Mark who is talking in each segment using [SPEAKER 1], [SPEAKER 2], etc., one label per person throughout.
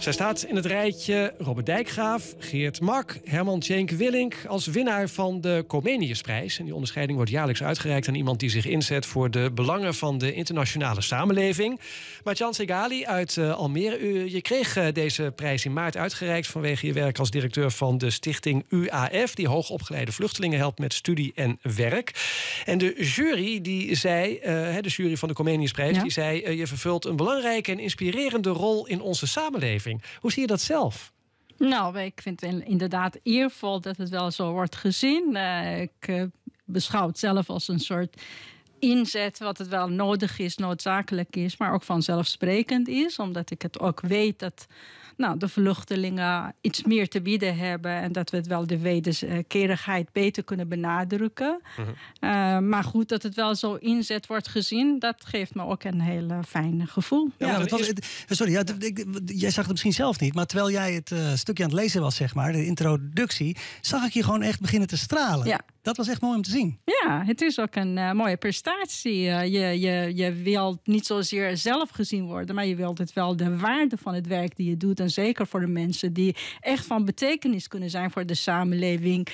[SPEAKER 1] Zij staat in het rijtje Robert Dijkgraaf, Geert Mak, Herman Schenk Willink als winnaar van de Comeniusprijs. En die onderscheiding wordt jaarlijks uitgereikt aan iemand die zich inzet voor de belangen van de internationale samenleving. Martjan Segali uit eh, Almere, je kreeg eh, deze prijs in maart uitgereikt vanwege je werk als directeur van de stichting UAF, die hoogopgeleide vluchtelingen helpt met studie en werk. En de jury die zei, eh, de jury van de Comeniusprijs, ja. die zei: je vervult een belangrijke en inspirerende rol in onze samenleving. Hoe zie je dat zelf?
[SPEAKER 2] Nou, ik vind inderdaad eervol dat het wel zo wordt gezien. Eh, ik eh, beschouw het zelf als een soort inzet wat het wel nodig is, noodzakelijk is, maar ook vanzelfsprekend is, omdat ik het ook weet dat nou, de vluchtelingen iets meer te bieden hebben en dat we het wel de wederkerigheid beter kunnen benadrukken. Mhm. Eh, maar goed, dat het wel zo inzet wordt gezien, dat geeft me ook een heel fijn gevoel. Ja, was, het,
[SPEAKER 3] sorry, ja, jij zag het misschien zelf niet, maar terwijl jij het eh, stukje aan het lezen was, zeg maar, de introductie, zag ik je gewoon echt beginnen te stralen. Ja. Dat was echt mooi om te zien.
[SPEAKER 2] Ja, het is ook een eh, mooie prestatie. je, je, je wilt niet zozeer zelf gezien worden, maar je wilt het wel de waarde van het werk die je doet zeker voor de mensen die echt van betekenis kunnen zijn voor de samenleving,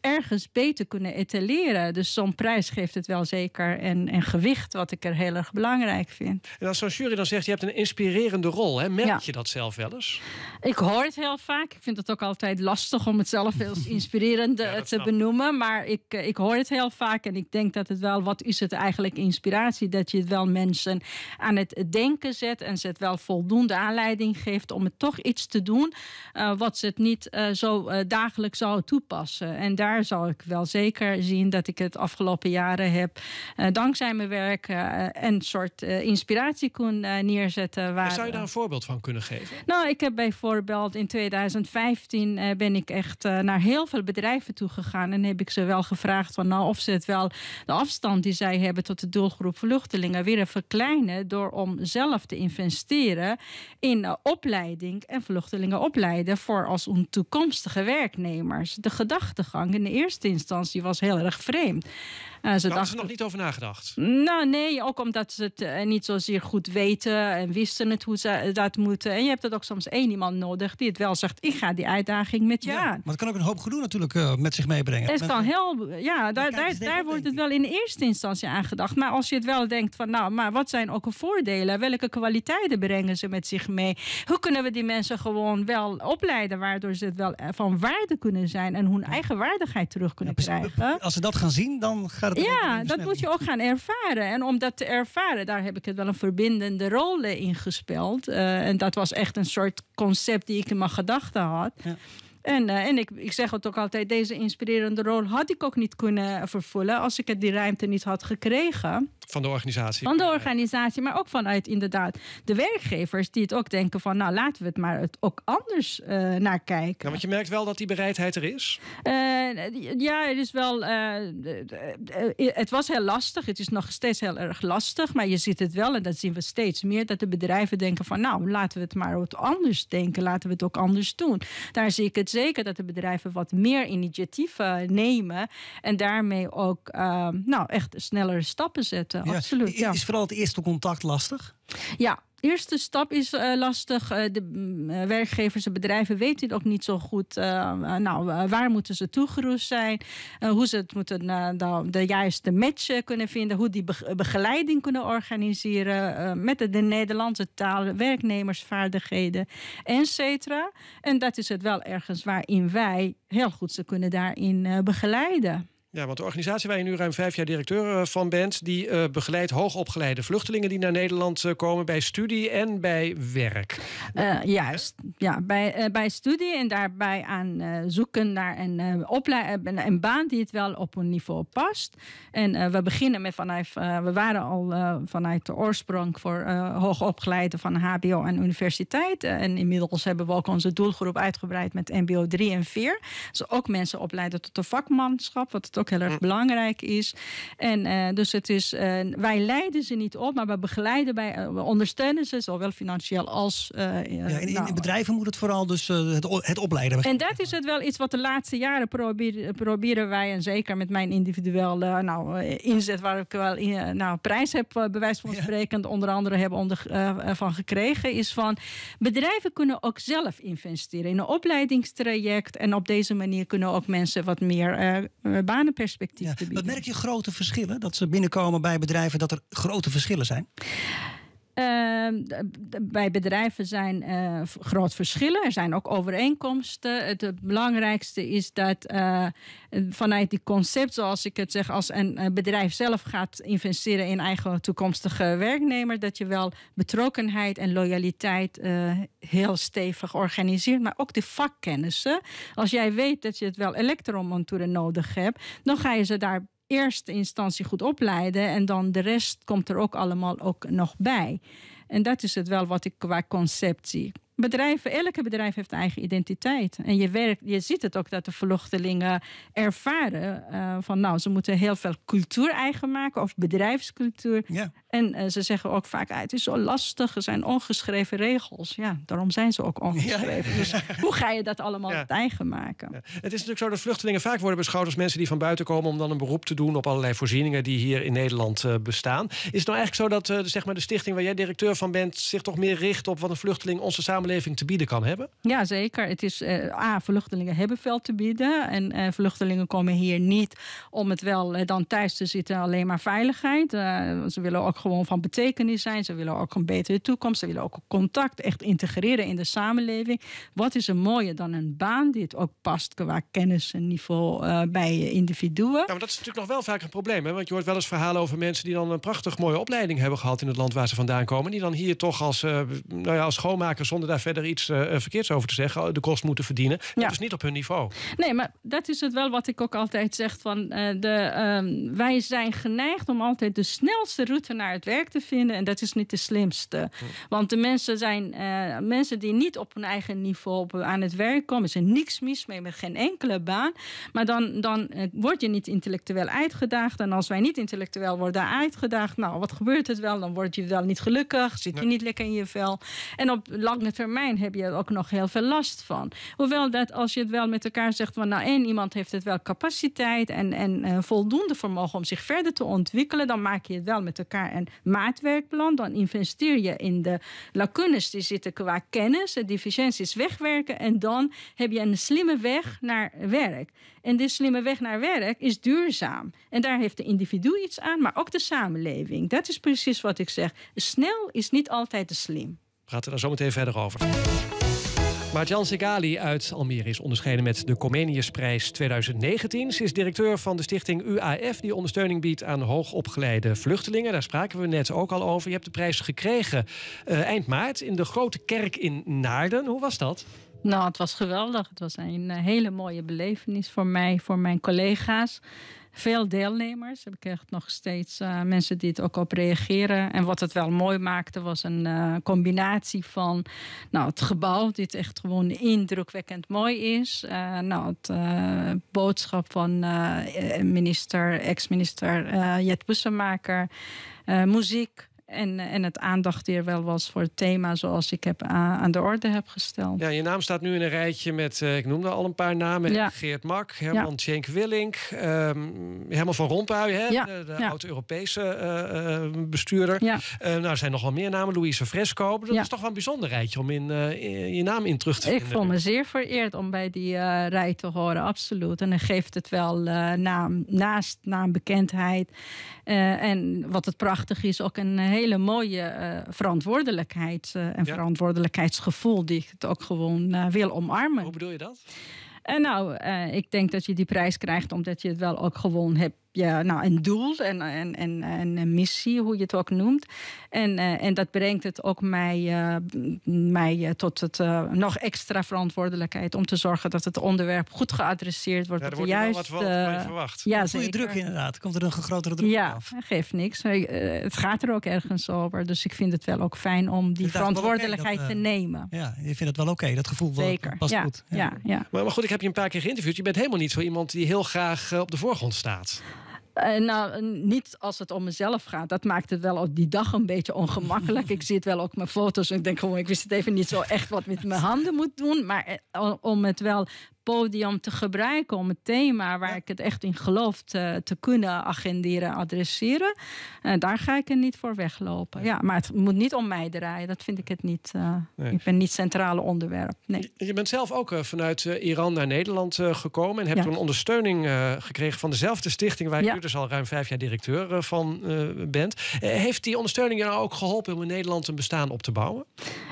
[SPEAKER 2] ergens beter kunnen etaleren. Dus zo'n prijs geeft het wel zeker en, en gewicht, wat ik er heel erg belangrijk vind.
[SPEAKER 1] En als zo'n jury dan zegt, je hebt een inspirerende rol, hè? merk je dat zelf wel eens?
[SPEAKER 2] Ik hoor het heel vaak. Ik vind het ook altijd lastig om het zelf als inspirerend eh, te benoemen. Maar ik, eh, ik hoor het heel vaak en ik denk dat het wel, wat is het eigenlijk inspiratie? Dat je het wel mensen aan het denken zet en ze het wel voldoende aanleiding geeft om het toch iets te doen eh, wat ze het niet eh, zo eh, dagelijks zou toepassen. En daar zal ik wel zeker zien dat ik het afgelopen jaren heb, dankzij mijn werk, een soort inspiratie kon neerzetten. Waar, zou je daar een
[SPEAKER 1] voorbeeld van kunnen geven?
[SPEAKER 2] Nou, ik heb bijvoorbeeld in 2015 ben ik echt naar heel veel bedrijven toe gegaan en heb ik ze wel gevraagd van nou of ze het wel de afstand die zij hebben tot de doelgroep vluchtelingen willen verkleinen door om zelf te investeren in opleiding en vluchtelingen opleiden voor als toekomstige werknemers. De gedachtegang in de eerste instantie was heel erg vreemd hebben eh, ze er nog
[SPEAKER 1] niet over nagedacht?
[SPEAKER 2] Nou nee, ook omdat ze het eh, niet zozeer goed weten en wisten het hoe ze eh, dat moeten. En je hebt het ook soms één iemand nodig die het wel zegt, ik ga die uitdaging met je ja, aan. Maar
[SPEAKER 3] het kan ook een hoop gedoe natuurlijk met zich meebrengen. Het kan
[SPEAKER 2] heel, ja, daar, daar, daar wordt het wel in eerste instantie aan gedacht. Maar als je het wel denkt van, nou, maar wat zijn ook de voordelen? Welke kwaliteiten brengen ze met zich mee? Hoe kunnen we die mensen gewoon wel opleiden, waardoor ze het wel van waarde kunnen zijn en hun eigen waardigheid terug kunnen krijgen?
[SPEAKER 3] Als ze dat gaan zien, dan gaat ja, dat
[SPEAKER 2] moet je ook gaan ervaren. En om dat te ervaren, daar heb ik het wel een verbindende rol in gespeeld. Eh, en dat was echt een soort concept die ik in mijn gedachten had. En, eh, en ik, ik zeg het ook altijd, deze inspirerende rol had ik ook niet kunnen vervullen als ik het die ruimte niet had gekregen.
[SPEAKER 1] Van de organisatie. Van de
[SPEAKER 2] organisatie, maar ook vanuit inderdaad de werkgevers die het ook denken van, nou laten we het maar het ook anders uh, naar kijken. want
[SPEAKER 1] je merkt wel dat die bereidheid er is.
[SPEAKER 2] Eh, ja, het is wel. het was heel lastig. Het is nog steeds heel erg lastig, maar je ziet het wel en dat zien we steeds meer dat de bedrijven denken van, nou laten we het maar wat anders denken, laten we het ook anders doen. Daar zie ik het zeker dat de bedrijven wat meer initiatieven eh, nemen. En daarmee ook eh, nou, echt snellere stappen zetten. Absoluut.
[SPEAKER 3] Ja. Is vooral het eerste contact lastig?
[SPEAKER 2] Ja, eerste stap is eh, lastig. Eh, de mm, eh, werkgevers en bedrijven weten ook niet zo goed nou, waar moeten ze toegerust zijn. Uh, hoe ze het moeten, de, nou, de, juiste match kunnen vinden. Hoe die begeleiding kunnen organiseren. met de, de, Nederlandse taal, werknemersvaardigheden, etc. En dat is het wel ergens waarin wij heel goed ze kunnen daarin begeleiden.
[SPEAKER 1] Ja, want de organisatie waar je nu ruim vijf jaar directeur eh, van bent, die eh, begeleidt hoogopgeleide vluchtelingen die naar Nederland eh, komen bij studie en bij werk.
[SPEAKER 2] juist, ja, bij, bij studie en daarbij aan zoeken naar een, opleiding, een baan die het wel op een niveau past. En we beginnen met vanuit, we waren al vanuit de oorsprong voor hoogopgeleide van HBO en universiteit. en inmiddels hebben we ook onze doelgroep uitgebreid met MBO 3 en 4. Dus ook mensen opleiden tot de vakmanschap, wat ook heel erg mm. belangrijk is. En eh, dus het is, eh, wij leiden ze niet op, maar we begeleiden, bij, eh, we ondersteunen ze, zowel financieel als. ja,
[SPEAKER 3] in, in nou, bedrijven moet het vooral dus het, het opleiden. En
[SPEAKER 2] dat is het wel iets wat de laatste jaren proberen, proberen wij, en zeker met mijn individuele nou, inzet, waar ik wel nou, prijs heb, bij van sprekend, onder andere hebben onder, van gekregen, is van bedrijven kunnen ook zelf investeren in een opleidingstraject. En op deze manier kunnen ook mensen wat meer uh, banen perspectief ja. te
[SPEAKER 3] bieden. Wat merk je grote verschillen? Dat ze binnenkomen bij bedrijven dat er grote verschillen zijn?
[SPEAKER 2] Ehm, bij bedrijven zijn eh, groot verschillen. Er zijn ook overeenkomsten. Het, belangrijkste is dat eh, vanuit die concept, zoals ik het zeg, als een bedrijf zelf gaat investeren in eigen toekomstige werknemer, dat je wel betrokkenheid en loyaliteit eh, heel stevig organiseert, maar ook de vakkennissen. Als jij weet dat je het wel elektromontoeren nodig hebt, dan ga je ze daar eerste instantie goed opleiden en dan de rest komt er ook allemaal ook nog bij. En dat is het wel wat ik qua concept zie bedrijven, elke bedrijf heeft eigen identiteit. En je, werkt, je ziet het ook dat de vluchtelingen ervaren eh, van nou, ze moeten heel veel cultuur eigen maken of bedrijfscultuur. Ja. En eh, ze zeggen ook vaak, uit: ah, het is zo lastig, er zijn ongeschreven regels. Ja, daarom zijn ze ook ongeschreven. Dus hoe ga je dat allemaal eigen maken? Het
[SPEAKER 1] is natuurlijk zo dat vluchtelingen vaak worden beschouwd als mensen die van buiten komen om dan een beroep te doen op allerlei voorzieningen die hier in Nederland eh, bestaan. Is het nou eigenlijk zo dat zeg maar de stichting waar jij directeur van bent zich toch meer richt op wat een vluchteling onze samenleving te bieden kan hebben?
[SPEAKER 2] Ja, zeker. Het is eh, A, vluchtelingen hebben veel te bieden. En eh, vluchtelingen komen hier niet om het wel eh, dan thuis te zitten, alleen maar veiligheid. ze willen ook gewoon van betekenis zijn. Ze willen ook een betere toekomst. Ze willen ook contact, echt integreren in de samenleving. Wat is er mooier dan een baan die het ook past qua kennis en niveau bij individuen? Ja,
[SPEAKER 1] maar dat is natuurlijk nog wel vaak een probleem. Hè? Want je hoort wel eens verhalen over mensen die dan een prachtig mooie opleiding hebben gehad in het land waar ze vandaan komen. Die dan hier toch als, nou ja, als schoonmaker zonder daar verder iets uh, verkeerds over te zeggen. De kost moeten verdienen. Ja. Dat is niet op hun niveau. Nee, maar
[SPEAKER 2] dat is het wel wat ik ook altijd zeg. Van, eh, de, ehm, wij zijn geneigd om altijd de snelste route naar het werk te vinden. En dat is niet de slimste. Hm. Want de mensen zijn mensen die niet op hun eigen niveau op, aan het werk komen. Is er niks mis mee met geen enkele baan. Maar dan, dan word je niet intellectueel uitgedaagd. En als wij niet intellectueel worden uitgedaagd, nou wat gebeurt het wel? Dan word je wel niet gelukkig, zit je niet lekker in je vel. En op lange termijn heb je er ook nog heel veel last van. Hoewel dat als je het wel met elkaar zegt van nou één iemand heeft het wel capaciteit en, en eh, voldoende vermogen om zich verder te ontwikkelen, dan maak je het wel met elkaar een maatwerkplan. Dan investeer je in de lacunes die zitten qua kennis, de deficienties wegwerken en dan heb je een slimme weg naar werk. En die slimme weg naar werk is duurzaam. En daar heeft de individu iets aan, maar ook de samenleving. Dat is precies wat ik zeg. Snel is niet altijd de slim
[SPEAKER 1] praten er zo meteen verder over. Jan Segali uit Almere is onderscheiden met de Comeniusprijs 2019. Ze is directeur van de stichting UAF, die ondersteuning biedt aan hoogopgeleide vluchtelingen. Daar spraken we net ook al over. Je hebt de prijs gekregen eh, eind maart in de Grote Kerk in Naarden. Hoe was dat?
[SPEAKER 2] Nou, het was geweldig. Het was een eh, hele mooie belevenis voor mij, voor mijn collega's veel deelnemers. Ik echt nog steeds eh, mensen die het ook op reageren. En wat het wel mooi maakte was een eh, combinatie van nou, het gebouw, dit echt gewoon indrukwekkend mooi is. Uh, nou, het boodschap van minister, ex-minister Jet Bussemaker. muziek, en, eh, en het aandacht hier wel was voor het thema zoals ik heb aan de orde heb gesteld.
[SPEAKER 1] Ja, je naam staat nu in een rijtje met, eh, ik noemde al een paar namen. Geert Mak, Herman Schenk ja. Willink, ehm, Herman van Rompuy, hè, de, de oud-Europese eh, bestuurder. Uh, nou, er zijn nog wel meer namen. Louise Fresco. Dat is toch wel een bijzonder rijtje om in, je naam in terug te vinden. Ik voel me
[SPEAKER 2] zeer vereerd om bij die rij te horen, absoluut. En dan geeft het wel naam, naast naambekendheid. en wat het prachtig is, ook een hele hele mooie eh, verantwoordelijkheid eh, en verantwoordelijkheidsgevoel die ik het ook gewoon eh, wil omarmen. Hoe bedoel je dat? En nou, ik denk dat je die prijs krijgt omdat je het wel ook gewoon hebt je nou, een doel en, en, en, en, een missie, hoe je het ook noemt. En, eh, en dat brengt het ook mij, eh, mij eh, tot het, nog extra verantwoordelijkheid om te zorgen dat het onderwerp goed
[SPEAKER 3] geadresseerd wordt. Ja, wordt wel wat van verwacht. Ja, Goede druk inderdaad. Komt er een grotere druk ja, af?
[SPEAKER 2] Ja, geeft niks. het gaat er ook ergens over. Dus ik vind het wel ook fijn om die verantwoordelijkheid te
[SPEAKER 3] nemen.
[SPEAKER 1] Ja, je vindt het wel oké. Dat gevoel Zeker. past goed. Ja. ja. Ja, Maar, maar goed, ik heb je een paar keer geïnterviewd. Je bent helemaal niet zo iemand die heel graag op de voorgrond staat.
[SPEAKER 2] Eh, nou, niet als het om mezelf gaat. Dat maakt het wel op die dag een beetje ongemakkelijk. ik zie het wel ook mijn foto's. En ik denk gewoon, ik wist het even niet zo echt wat met mijn handen moet doen. Maar eh, om het wel podium te gebruiken om het thema waar ik het echt in geloof te, kunnen agenderen, adresseren. Eh, daar ga ik er niet voor weglopen. Ja, maar het moet niet om mij draaien. Dat vind ik het niet. Eh, ik ben niet centrale onderwerp. Nee.
[SPEAKER 1] Je, bent zelf ook eh, vanuit Iran naar Nederland gekomen en hebt een een ondersteuning gekregen van dezelfde stichting waar ja. je dus al ruim vijf jaar directeur van bent. heeft die ondersteuning jou ook geholpen om in Nederland een bestaan op te bouwen?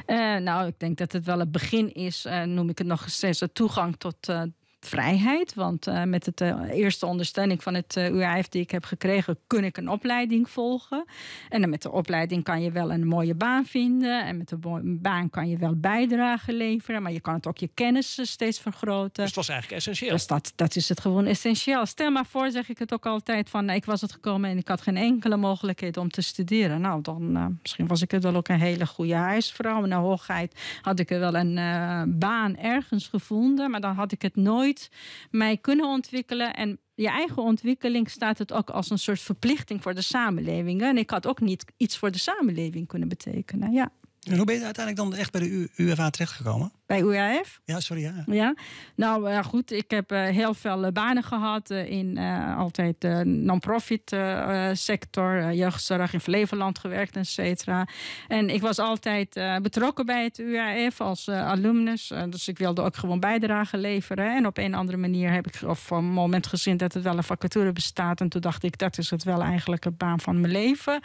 [SPEAKER 2] Eh, nou, ik denk dat het wel het begin is, eh, noem ik het nog de toegang tot eh, vrijheid. Want eh, met de eh, eerste ondersteuning van het uh, eh, UAF die ik heb gekregen, kun ik een opleiding volgen. En dan met de opleiding kan je wel een mooie baan vinden. En met de baan kan je wel bijdrage leveren. Maar je kan het ook je kennis steeds vergroten. Dus
[SPEAKER 1] dat was eigenlijk essentieel. Dus dat,
[SPEAKER 2] dat is het gewoon essentieel. Stel maar voor, zeg ik het ook altijd, van nou, ik was het gekomen en ik had geen enkele mogelijkheid om te studeren. Nou, dan misschien was ik het wel ook een hele goede huisvrouw. Naar nou, hoogheid had ik er wel een baan ergens gevonden. Maar dan had ik het nooit mij kunnen ontwikkelen. En je eigen ontwikkeling staat het ook als een soort verplichting voor de samenleving. En ik had ook niet iets voor de samenleving kunnen betekenen. Ja.
[SPEAKER 3] En hoe ben je uiteindelijk dan echt bij de UFA terechtgekomen?
[SPEAKER 2] Bij UAF? Ja, sorry. Ja. ja. Nou ja, eh, goed, ik heb eh, heel veel eh, banen gehad in altijd de non-profit sector, jeugdzorg in Flevoland gewerkt, et cetera. En ik was altijd betrokken bij het UAF als alumnus, dus ik wilde ook gewoon bijdrage leveren. En op een andere manier heb ik op een moment gezien dat het wel een vacature bestaat. En toen dacht ik, dat is het wel eigenlijk een baan van mijn leven.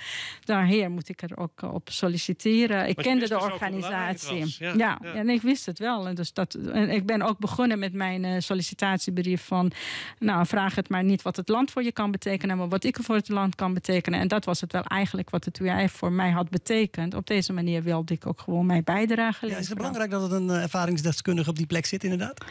[SPEAKER 2] Daarheen moet ik er ook op solliciteren. Ik kende de dus organisatie. ja, ja, ja, en ik wist het wel. En dus dat, en ik ben ook begonnen met mijn eh, sollicitatiebrief van... nou, vraag het maar niet wat het land voor je kan betekenen... maar wat ik voor het land kan betekenen. En dat was het wel eigenlijk wat het UAE voor mij had betekend. Op deze manier wilde ik ook gewoon mijn bijdrage leveren. Ja, is het belangrijk
[SPEAKER 3] dat het een eh, ervaringsdeskundige op die plek zit, inderdaad?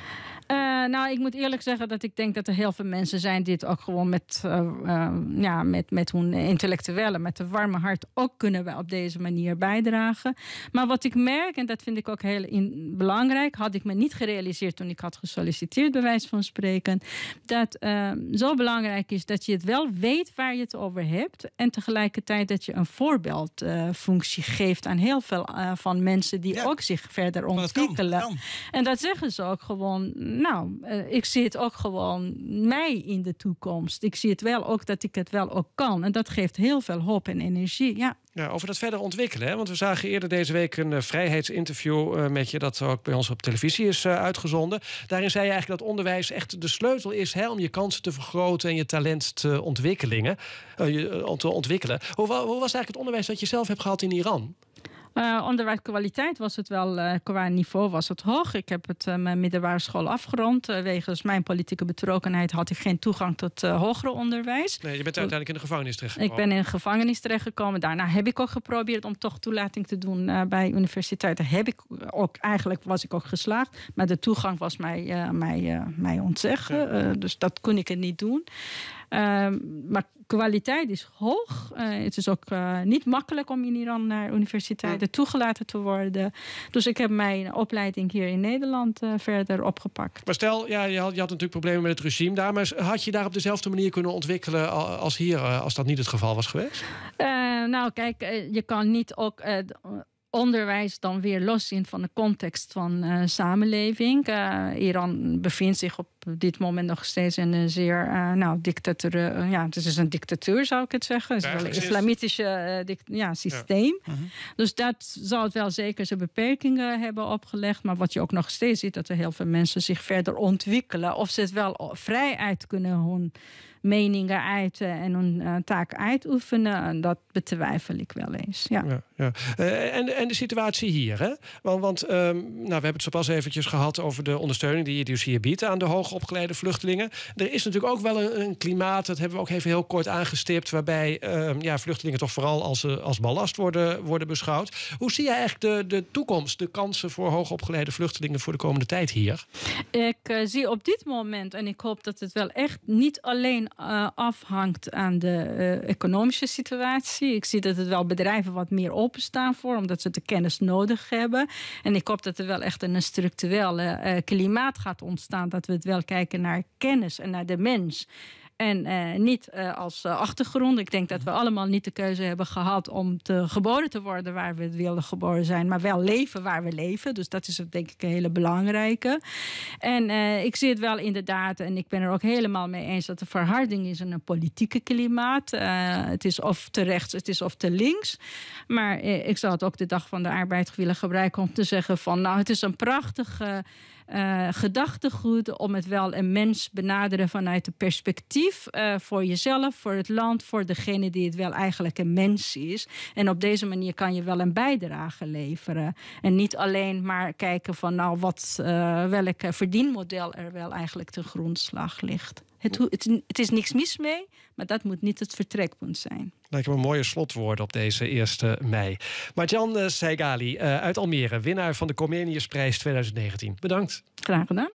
[SPEAKER 2] Eh, nou, ik moet eerlijk zeggen dat ik denk dat er heel veel mensen zijn die het ook gewoon met, eh, eh, ja, met, met hun intellectuele, met een warme hart, ook kunnen op deze manier bijdragen. Maar wat ik merk, en dat vind ik ook heel belangrijk, had ik me niet gerealiseerd toen ik had gesolliciteerd, wijze van spreken, dat ehm, zo belangrijk is dat je het wel weet waar je het over hebt en tegelijkertijd dat je een voorbeeldfunctie geeft aan heel veel van mensen die ook zich verder ontwikkelen. En dat zeggen ze ook gewoon nou, eh, ik zie het ook gewoon mij in de toekomst. Ik zie het wel ook dat ik het wel ook kan. En dat geeft heel veel hoop en energie. Ja.
[SPEAKER 1] Ja, over dat verder ontwikkelen. Hè? Want we zagen eerder deze week een eh, vrijheidsinterview eh, met je, dat ook bij ons op televisie is uitgezonden. Daarin zei je eigenlijk dat onderwijs echt de sleutel is om je kansen te vergroten en je talent te, ontwikkelingen, je, te ontwikkelen. Hoe, hoe was eigenlijk het onderwijs dat je zelf hebt gehad in Iran?
[SPEAKER 2] Eh, onderwijskwaliteit was het wel, eh, qua niveau was het hoog. Ik heb het, eh, mijn middelbare school afgerond. wegens mijn politieke betrokkenheid had ik geen toegang tot hoger onderwijs. Nee, je bent uiteindelijk
[SPEAKER 1] in de gevangenis terechtgekomen. Ik ben in de
[SPEAKER 2] gevangenis terechtgekomen. Daarna heb ik ook geprobeerd om toch toelating te doen bij universiteiten. Heb ik ook, eigenlijk was ik ook geslaagd. Maar de toegang was mij, mij, mij ontzeggen. dus dat kon ik er niet doen. Ehm, maar kwaliteit is hoog. Eh, het is ook eh, niet makkelijk om in Iran naar universiteiten toegelaten te worden. Dus ik heb mijn opleiding hier in Nederland eh, verder opgepakt.
[SPEAKER 1] Maar stel, ja, je, had, je had natuurlijk problemen met het regime daar. Maar had je daar op dezelfde manier kunnen ontwikkelen als hier, als dat niet het geval was geweest?
[SPEAKER 2] nou, kijk, je kan niet ook onderwijs dan weer loszien van de context van eh, samenleving. Eh, Iran bevindt zich op dit moment nog steeds in een zeer, uh, nou, dictatuur. ja, het is dus een dictatuur zou ik het zeggen. Het is wel een islamitische ja, systeem. Mhm. Dus dat zal het wel zeker zijn beperkingen hebben opgelegd. Maar wat je ook nog steeds ziet, dat er heel veel mensen zich verder ontwikkelen. Of ze het wel uit kunnen hun meningen uiten en een eh, taak uitoefenen. En eh, dat betwijfel ik wel eens. Ja.
[SPEAKER 1] ja, eh, en, en de situatie hier. Hè? Want, want ehm, nou, we hebben het zo pas eventjes gehad over de ondersteuning die je dus hier biedt aan de hoogopgeleide vluchtelingen. Er is natuurlijk ook wel een, klimaat, dat hebben we ook even heel kort aangestipt, waarbij ehm, ja, vluchtelingen toch vooral als, als ballast worden, worden beschouwd. Hoe zie jij eigenlijk de, de toekomst, de kansen voor hoogopgeleide vluchtelingen voor de komende tijd hier?
[SPEAKER 2] Ik zie op dit moment, en ik hoop dat het wel echt niet alleen eh, afhangt aan de eh, economische situatie. Ik zie dat er wel bedrijven wat meer openstaan voor, omdat ze de kennis nodig hebben. En ik hoop dat er wel echt een structureel eh, klimaat gaat ontstaan, dat we het wel kijken naar kennis en naar de mens en eh, niet eh, als eh, achtergrond. Ik denk dat we allemaal niet de keuze hebben gehad om te geboren te worden waar we wilden geboren zijn, maar wel leven waar we leven. Dus dat is denk ik een hele belangrijke. En ik zie het wel inderdaad, en ik ben er ook helemaal mee eens dat de verharding is in een politieke klimaat. het is of te rechts, het is of te links. Maar ik zou het ook de dag van de arbeid willen gebruiken om te zeggen van nou, het is een prachtige. Eh, gedachtegoed, om het wel een mens benaderen vanuit het perspectief eh, voor jezelf, voor het land, voor degene die het wel eigenlijk een mens is. En op deze manier kan je wel een bijdrage leveren. En niet alleen maar kijken van nou wat, uh, welk verdienmodel er wel eigenlijk ten grondslag ligt. Het, het, is niks mis mee, maar dat moet niet het vertrekpunt zijn.
[SPEAKER 1] Lijkt me een mooie slotwoord op deze 1 mei. Marjan eh, Seigali eh, uit Almere, winnaar van de Comeniusprijs 2019. Bedankt. Graag gedaan.